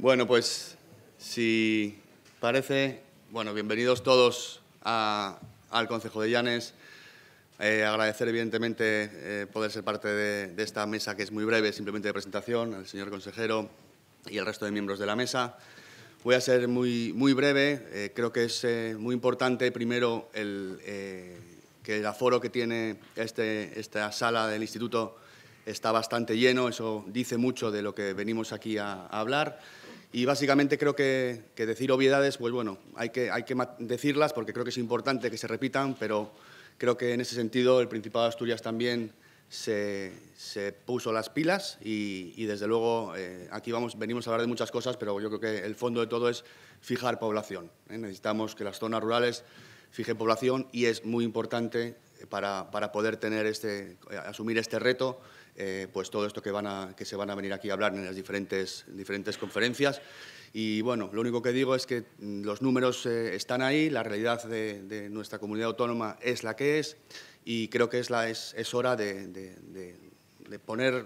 Bueno, pues si parece, bueno, bienvenidos todos al Consejo de Llanes. Eh, agradecer, evidentemente, eh, poder ser parte de, esta mesa que es muy breve, simplemente de presentación, al señor consejero y al resto de miembros de la mesa. Voy a ser muy, breve. Eh, creo que es muy importante, primero, que el aforo que tiene este, esta sala del Instituto está bastante lleno. Eso dice mucho de lo que venimos aquí a hablar. Y básicamente creo que, decir obviedades, pues bueno, hay que, hay que decirlas porque creo que es importante que se repitan, pero creo que en ese sentido el Principado de Asturias también se, puso las pilas y, desde luego eh, aquí vamos, venimos a hablar de muchas cosas, pero yo creo que el fondo de todo es fijar población. ¿eh? Necesitamos que las zonas rurales fijen población y es muy importante eh, para, poder tener este, asumir este reto, eh, pues todo esto que, van a, que se van a venir aquí a hablar en las diferentes, diferentes conferencias. Y bueno, lo único que digo es que mm, los números eh, están ahí, la realidad de, nuestra comunidad autónoma es la que es y creo que es, la, es, hora de, poner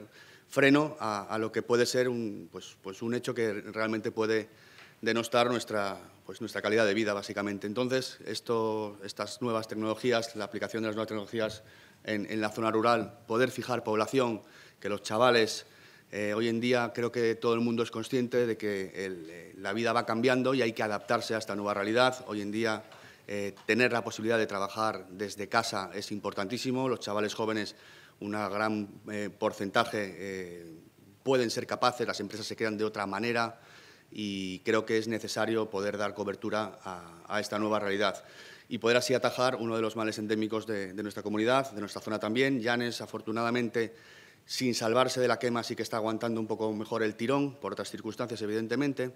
freno a, a, lo que puede ser un, pues, pues un hecho que realmente puede denostar nuestra, pues nuestra calidad de vida, básicamente. Entonces, esto, estas nuevas tecnologías, la aplicación de las nuevas tecnologías en, la zona rural, poder fijar población, que los chavales, eh, hoy en día creo que todo el mundo es consciente de que eh, la vida va cambiando y hay que adaptarse a esta nueva realidad. Hoy en día eh, tener la posibilidad de trabajar desde casa es importantísimo. Los chavales jóvenes, un gran porcentaje pueden ser capaces, las empresas se crean de otra manera y creo que es necesario poder dar cobertura a, esta nueva realidad y poder así atajar uno de los males endémicos de, nuestra comunidad, de nuestra zona también. Llanes, afortunadamente, sin salvarse de la quema, sí que está aguantando un poco mejor el tirón, por otras circunstancias, evidentemente,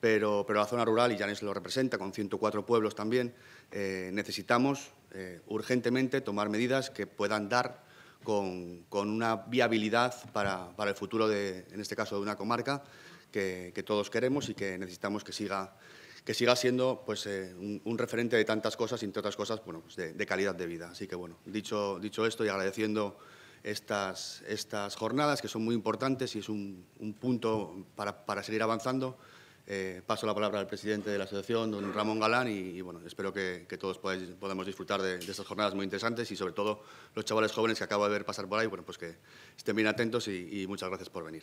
pero, pero la zona rural, y Llanes lo representa, con 104 pueblos también, eh, necesitamos eh, urgentemente tomar medidas que puedan dar con, una viabilidad para, el futuro, en este caso, de una comarca que, todos queremos y que necesitamos que siga, que siga siendo pues, eh, un, referente de tantas cosas, entre otras cosas, bueno, pues de, calidad de vida. Así que, bueno, dicho, dicho esto y agradeciendo estas, estas jornadas, que son muy importantes y es un, punto para, para, seguir avanzando, eh, paso la palabra al presidente de la asociación, don Ramón Galán, y, bueno, espero que, todos podamos disfrutar de, estas jornadas muy interesantes y sobre todo los chavales jóvenes que acabo de ver pasar por ahí, bueno, pues que estén bien atentos y, y muchas gracias por venir.